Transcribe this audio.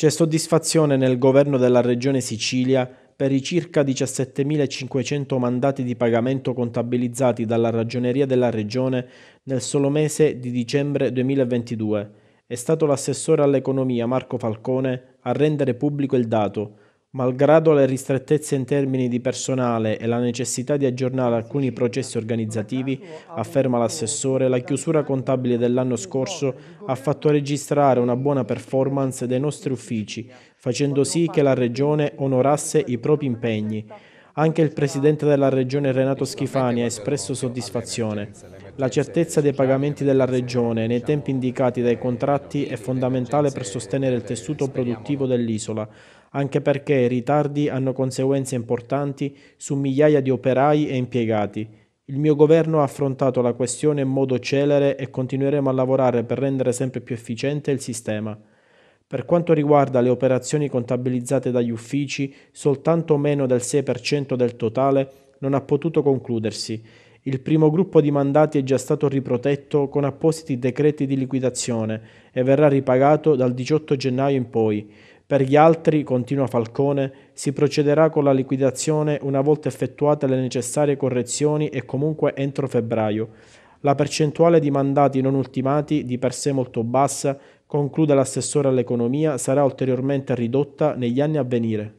C'è soddisfazione nel governo della Regione Sicilia per i circa 17.500 mandati di pagamento contabilizzati dalla Ragioneria della Regione nel solo mese di dicembre 2022. È stato l'assessore all'economia Marco Falcone a rendere pubblico il dato, Malgrado le ristrettezze in termini di personale e la necessità di aggiornare alcuni processi organizzativi, afferma l'assessore, la chiusura contabile dell'anno scorso ha fatto registrare una buona performance dei nostri uffici, facendo sì che la Regione onorasse i propri impegni. Anche il Presidente della Regione Renato Schifani ha espresso soddisfazione. La certezza dei pagamenti della Regione nei tempi indicati dai contratti è fondamentale per sostenere il tessuto produttivo dell'isola, anche perché i ritardi hanno conseguenze importanti su migliaia di operai e impiegati. Il mio governo ha affrontato la questione in modo celere e continueremo a lavorare per rendere sempre più efficiente il sistema. Per quanto riguarda le operazioni contabilizzate dagli uffici, soltanto meno del 6% del totale non ha potuto concludersi il primo gruppo di mandati è già stato riprotetto con appositi decreti di liquidazione e verrà ripagato dal 18 gennaio in poi. Per gli altri, continua Falcone, si procederà con la liquidazione una volta effettuate le necessarie correzioni e comunque entro febbraio. La percentuale di mandati non ultimati, di per sé molto bassa, conclude l'assessore all'economia, sarà ulteriormente ridotta negli anni a venire.